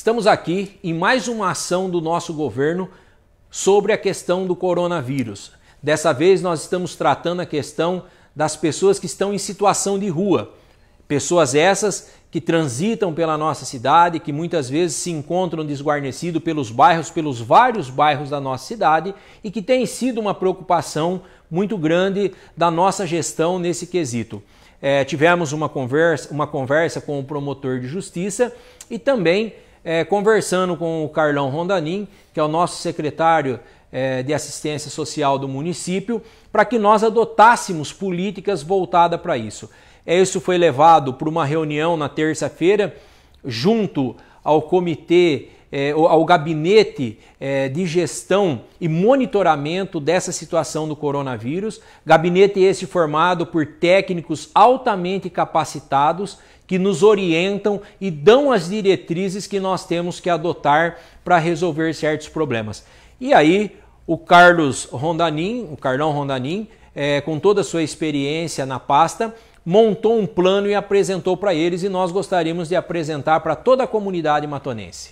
Estamos aqui em mais uma ação do nosso governo sobre a questão do coronavírus. Dessa vez nós estamos tratando a questão das pessoas que estão em situação de rua. Pessoas essas que transitam pela nossa cidade, que muitas vezes se encontram desguarnecido pelos bairros, pelos vários bairros da nossa cidade e que tem sido uma preocupação muito grande da nossa gestão nesse quesito. É, tivemos uma conversa, uma conversa com o promotor de justiça e também é, conversando com o Carlão Rondanin, que é o nosso secretário é, de Assistência Social do município, para que nós adotássemos políticas voltadas para isso. É, isso foi levado para uma reunião na terça-feira, junto ao comitê é, ao gabinete é, de gestão e monitoramento dessa situação do coronavírus. Gabinete esse formado por técnicos altamente capacitados que nos orientam e dão as diretrizes que nós temos que adotar para resolver certos problemas. E aí, o Carlos Rondanin, o Carlão Rondanin, é, com toda a sua experiência na pasta, montou um plano e apresentou para eles e nós gostaríamos de apresentar para toda a comunidade matonense.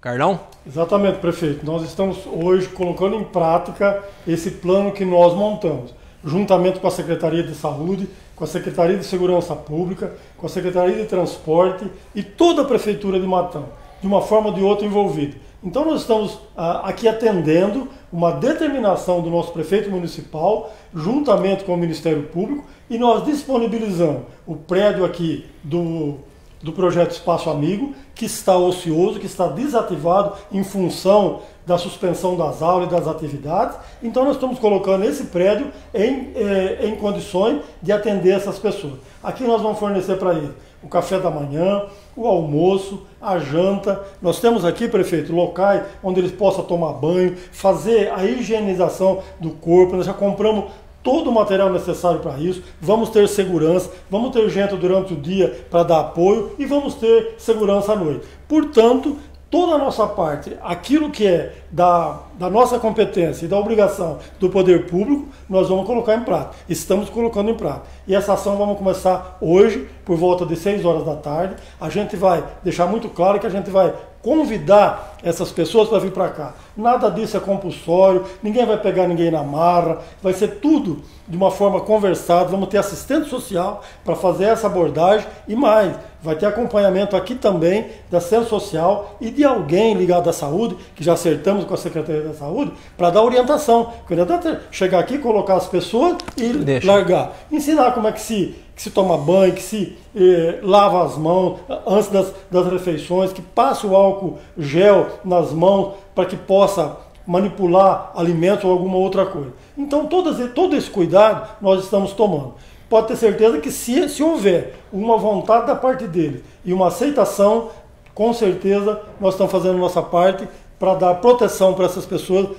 Carlão? Exatamente, prefeito. Nós estamos hoje colocando em prática esse plano que nós montamos juntamente com a Secretaria de Saúde, com a Secretaria de Segurança Pública, com a Secretaria de Transporte e toda a Prefeitura de Matão, de uma forma ou de outra envolvida. Então nós estamos ah, aqui atendendo uma determinação do nosso prefeito municipal, juntamente com o Ministério Público, e nós disponibilizamos o prédio aqui do do projeto Espaço Amigo, que está ocioso, que está desativado em função da suspensão das aulas e das atividades. Então, nós estamos colocando esse prédio em, eh, em condições de atender essas pessoas. Aqui nós vamos fornecer para eles o café da manhã, o almoço, a janta. Nós temos aqui, prefeito, locais onde eles possam tomar banho, fazer a higienização do corpo. Nós já compramos todo o material necessário para isso, vamos ter segurança, vamos ter gente durante o dia para dar apoio e vamos ter segurança à noite. Portanto, toda a nossa parte, aquilo que é da da nossa competência e da obrigação do poder público, nós vamos colocar em prática. Estamos colocando em prática. E essa ação vamos começar hoje, por volta de 6 horas da tarde. A gente vai deixar muito claro que a gente vai convidar essas pessoas para vir para cá. Nada disso é compulsório, ninguém vai pegar ninguém na marra, vai ser tudo de uma forma conversada. Vamos ter assistente social para fazer essa abordagem e mais, vai ter acompanhamento aqui também da Centro Social e de alguém ligado à saúde, que já acertamos com a Secretaria da saúde para dar orientação. Porque não adianta chegar aqui, colocar as pessoas e Deixa. largar. Ensinar como é que se, que se toma banho, que se eh, lava as mãos antes das, das refeições, que passa o álcool gel nas mãos para que possa manipular alimentos ou alguma outra coisa. Então, todas, todo esse cuidado nós estamos tomando. Pode ter certeza que se, se houver uma vontade da parte dele e uma aceitação, com certeza nós estamos fazendo nossa parte para dar proteção para essas pessoas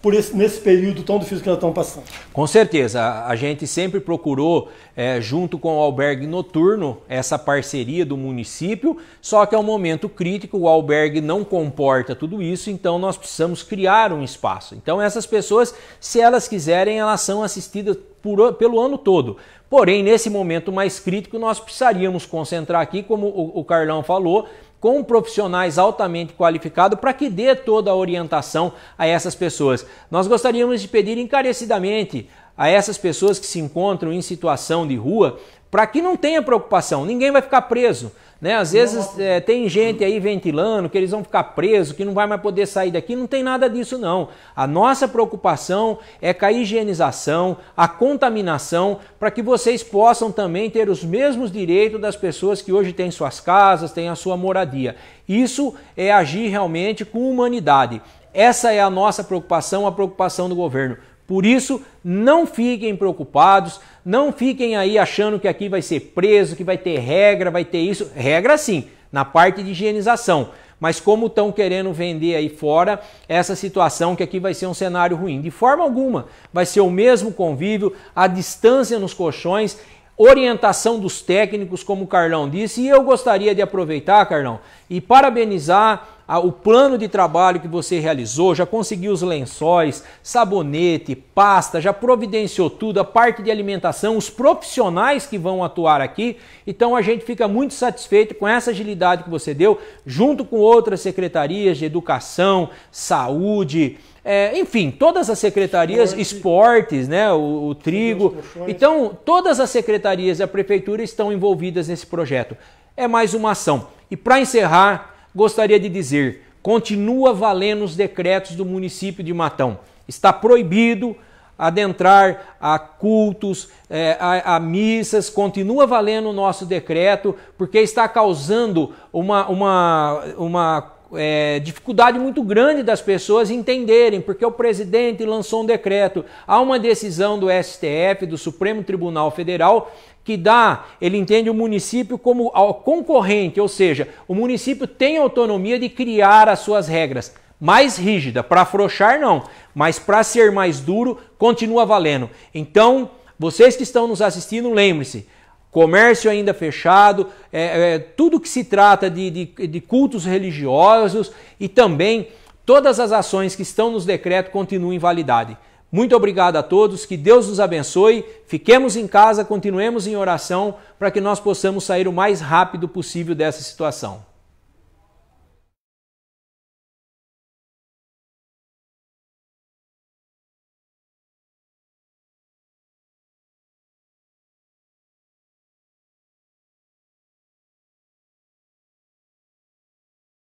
por esse, nesse período tão difícil que elas estão passando. Com certeza, a gente sempre procurou, é, junto com o albergue noturno, essa parceria do município, só que é um momento crítico, o albergue não comporta tudo isso, então nós precisamos criar um espaço. Então essas pessoas, se elas quiserem, elas são assistidas por, pelo ano todo. Porém, nesse momento mais crítico, nós precisaríamos concentrar aqui, como o, o Carlão falou, com profissionais altamente qualificados para que dê toda a orientação a essas pessoas. Nós gostaríamos de pedir encarecidamente a essas pessoas que se encontram em situação de rua para que não tenha preocupação, ninguém vai ficar preso. Né? Às vezes é, tem gente aí ventilando que eles vão ficar presos, que não vai mais poder sair daqui, não tem nada disso não. A nossa preocupação é com a higienização, a contaminação, para que vocês possam também ter os mesmos direitos das pessoas que hoje têm suas casas, têm a sua moradia. Isso é agir realmente com humanidade. Essa é a nossa preocupação, a preocupação do governo por isso, não fiquem preocupados, não fiquem aí achando que aqui vai ser preso, que vai ter regra, vai ter isso. Regra sim, na parte de higienização. Mas como estão querendo vender aí fora essa situação que aqui vai ser um cenário ruim? De forma alguma, vai ser o mesmo convívio, a distância nos colchões, orientação dos técnicos, como o Carlão disse, e eu gostaria de aproveitar, Carlão, e parabenizar o plano de trabalho que você realizou, já conseguiu os lençóis, sabonete, pasta, já providenciou tudo, a parte de alimentação, os profissionais que vão atuar aqui. Então a gente fica muito satisfeito com essa agilidade que você deu, junto com outras secretarias de educação, saúde. É, enfim, todas as secretarias, esportes, né, o, o trigo. Então, todas as secretarias e a prefeitura estão envolvidas nesse projeto é mais uma ação. E para encerrar, gostaria de dizer: continua valendo os decretos do município de Matão. Está proibido adentrar a cultos, é, a, missas, continua valendo o nosso decreto, porque está causando uma, uma, uma é, dificuldade muito grande das pessoas entenderem, porque o presidente lançou um decreto, há uma decisão do STF, do Supremo Tribunal Federal, que dá, ele entende o município como concorrente, ou seja, o município tem autonomia de criar as suas regras. Mais rígida, para afrouxar não, mas para ser mais duro, continua valendo. Então, vocês que estão nos assistindo, lembre-se, comércio ainda fechado, é, é, tudo que se trata de, de, de, cultos religiosos e também todas as ações que estão nos decretos continuam em validade. Muito obrigado a todos, que Deus nos abençoe. Fiquemos em casa, continuemos em oração para que nós possamos sair o mais rápido possível dessa situação.